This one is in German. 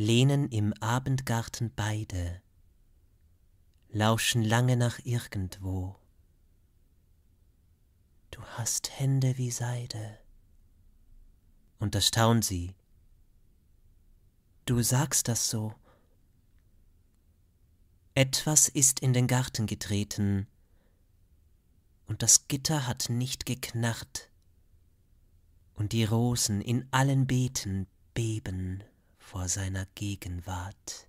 lehnen im Abendgarten beide, lauschen lange nach irgendwo. Du hast Hände wie Seide. Und da staunt sie. Du sagst das so. Etwas ist in den Garten getreten, und das Gitter hat nicht geknarrt, und die Rosen in allen Beeten beben vor seiner Gegenwart.